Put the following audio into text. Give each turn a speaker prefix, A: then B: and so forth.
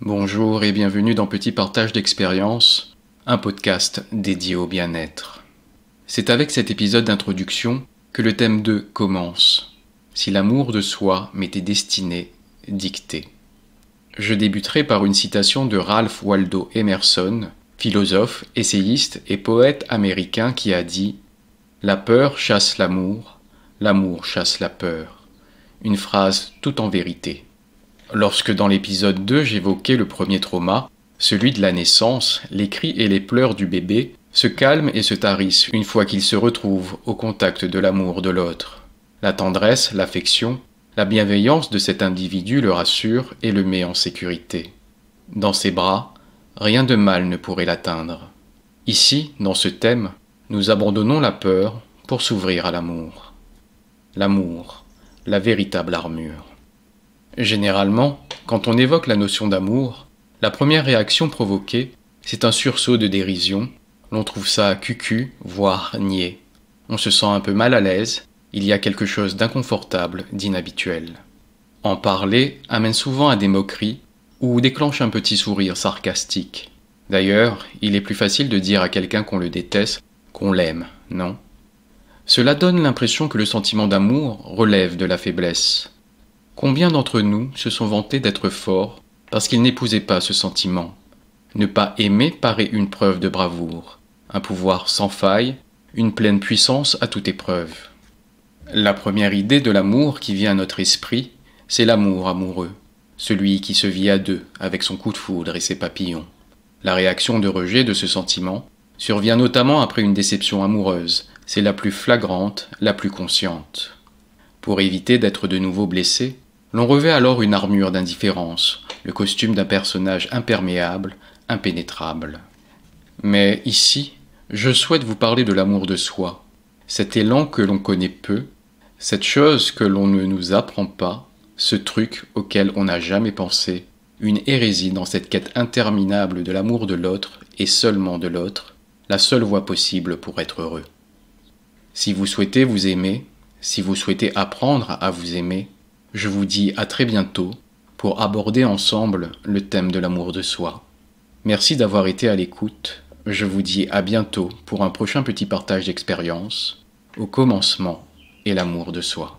A: Bonjour et bienvenue dans Petit Partage d'expérience, un podcast dédié au bien-être. C'est avec cet épisode d'introduction que le thème 2 commence. Si l'amour de soi m'était destiné, dicté. Je débuterai par une citation de Ralph Waldo Emerson, philosophe, essayiste et poète américain qui a dit La peur chasse l'amour, l'amour chasse la peur. Une phrase tout en vérité. Lorsque dans l'épisode 2 j'évoquais le premier trauma, celui de la naissance, les cris et les pleurs du bébé se calment et se tarissent une fois qu'ils se retrouve au contact de l'amour de l'autre. La tendresse, l'affection, la bienveillance de cet individu le rassure et le met en sécurité. Dans ses bras, rien de mal ne pourrait l'atteindre. Ici, dans ce thème, nous abandonnons la peur pour s'ouvrir à l'amour. L'amour, la véritable armure. Généralement, quand on évoque la notion d'amour, la première réaction provoquée, c'est un sursaut de dérision, l'on trouve ça cucu, voire niais. On se sent un peu mal à l'aise, il y a quelque chose d'inconfortable, d'inhabituel. En parler amène souvent à des moqueries ou déclenche un petit sourire sarcastique. D'ailleurs, il est plus facile de dire à quelqu'un qu'on le déteste qu'on l'aime, non Cela donne l'impression que le sentiment d'amour relève de la faiblesse. Combien d'entre nous se sont vantés d'être forts parce qu'ils n'épousaient pas ce sentiment Ne pas aimer paraît une preuve de bravoure, un pouvoir sans faille, une pleine puissance à toute épreuve. La première idée de l'amour qui vient à notre esprit, c'est l'amour amoureux, celui qui se vit à deux avec son coup de foudre et ses papillons. La réaction de rejet de ce sentiment survient notamment après une déception amoureuse, c'est la plus flagrante, la plus consciente. Pour éviter d'être de nouveau blessé, l'on revêt alors une armure d'indifférence, le costume d'un personnage imperméable, impénétrable. Mais ici, je souhaite vous parler de l'amour de soi, cet élan que l'on connaît peu, cette chose que l'on ne nous apprend pas, ce truc auquel on n'a jamais pensé, une hérésie dans cette quête interminable de l'amour de l'autre et seulement de l'autre, la seule voie possible pour être heureux. Si vous souhaitez vous aimer, si vous souhaitez apprendre à vous aimer, je vous dis à très bientôt pour aborder ensemble le thème de l'amour de soi. Merci d'avoir été à l'écoute. Je vous dis à bientôt pour un prochain petit partage d'expérience au commencement et l'amour de soi.